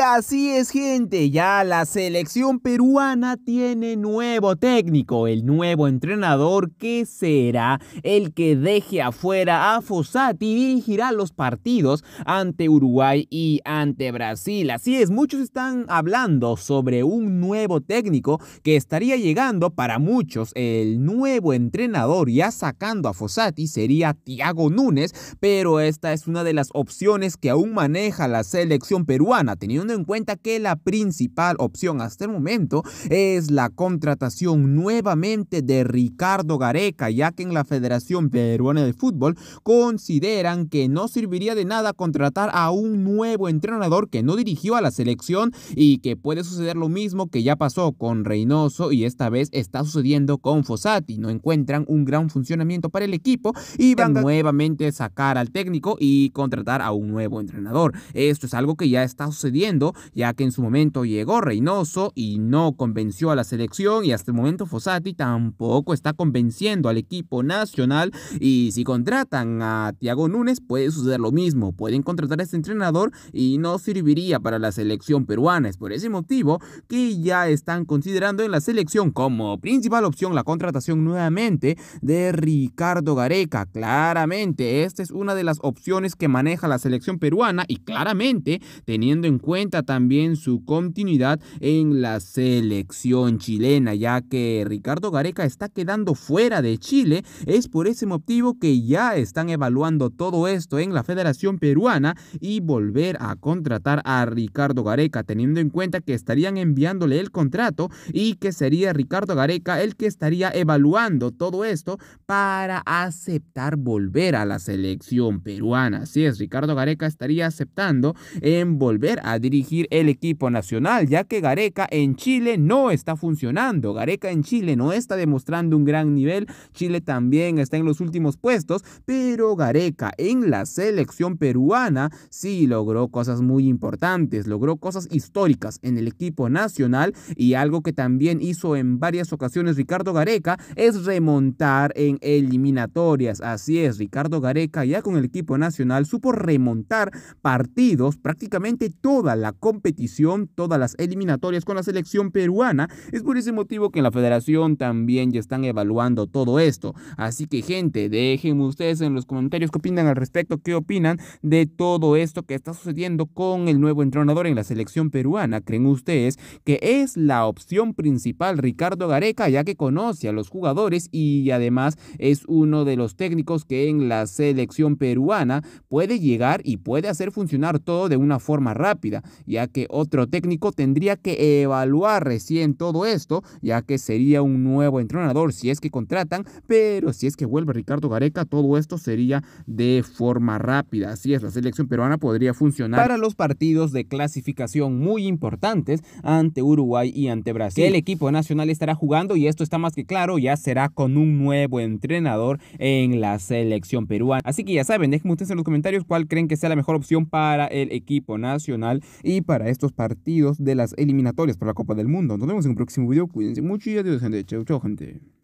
así es gente, ya la selección peruana tiene nuevo técnico, el nuevo entrenador que será el que deje afuera a Fossati y dirigirá los partidos ante Uruguay y ante Brasil. Así es, muchos están hablando sobre un nuevo técnico que estaría llegando para muchos. El nuevo entrenador ya sacando a Fossati sería Tiago Núñez, pero esta es una de las opciones que aún maneja la selección peruana, teniendo en cuenta que la principal opción hasta el momento es la contratación nuevamente de Ricardo Gareca, ya que en la Federación Peruana de Fútbol consideran que no serviría de nada contratar a un nuevo entrenador que no dirigió a la selección y que puede suceder lo mismo que ya pasó con Reynoso y esta vez está sucediendo con Fossati. No encuentran un gran funcionamiento para el equipo y van nuevamente a sacar al técnico y contratar a un nuevo entrenador. Esto es algo que ya está sucediendo ya que en su momento llegó Reynoso y no convenció a la selección y hasta el momento Fossati tampoco está convenciendo al equipo nacional y si contratan a Tiago Núñez puede suceder lo mismo, pueden contratar a este entrenador y no serviría para la selección peruana, es por ese motivo que ya están considerando en la selección como principal opción la contratación nuevamente de Ricardo Gareca, claramente esta es una de las opciones que maneja la selección peruana y claramente teniendo en cuenta también su continuidad en la selección chilena, ya que Ricardo Gareca está quedando fuera de Chile. Es por ese motivo que ya están evaluando todo esto en la Federación Peruana y volver a contratar a Ricardo Gareca, teniendo en cuenta que estarían enviándole el contrato y que sería Ricardo Gareca el que estaría evaluando todo esto para aceptar volver a la selección peruana. Así es, Ricardo Gareca estaría aceptando en volver a dirigir el equipo nacional, ya que Gareca en Chile no está funcionando. Gareca en Chile no está demostrando un gran nivel. Chile también está en los últimos puestos, pero Gareca en la selección peruana sí logró cosas muy importantes, logró cosas históricas en el equipo nacional y algo que también hizo en varias ocasiones Ricardo Gareca es remontar en eliminatorias. Así es, Ricardo Gareca ya con el equipo nacional supo remontar partidos prácticamente toda la competición, todas las eliminatorias con la selección peruana. Es por ese motivo que en la federación también ya están evaluando todo esto. Así que gente, déjenme ustedes en los comentarios qué opinan al respecto, qué opinan de todo esto que está sucediendo con el nuevo entrenador en la selección peruana. ¿Creen ustedes que es la opción principal Ricardo Gareca ya que conoce a los jugadores y además es uno de los técnicos que en la selección peruana puede llegar y puede hacer funcionar todo de una forma rápida ya que otro técnico tendría que evaluar recién todo esto, ya que sería un nuevo entrenador si es que contratan, pero si es que vuelve Ricardo Gareca, todo esto sería de forma rápida. Así es, la selección peruana podría funcionar para los partidos de clasificación muy importantes ante Uruguay y ante Brasil. El equipo nacional estará jugando y esto está más que claro, ya será con un nuevo entrenador en la selección peruana. Así que ya saben, déjenme ustedes en los comentarios cuál creen que sea la mejor opción para el equipo nacional y para estos partidos de las eliminatorias para la Copa del Mundo. Nos vemos en un próximo video. Cuídense mucho y adiós, gente. Chau, chau, gente.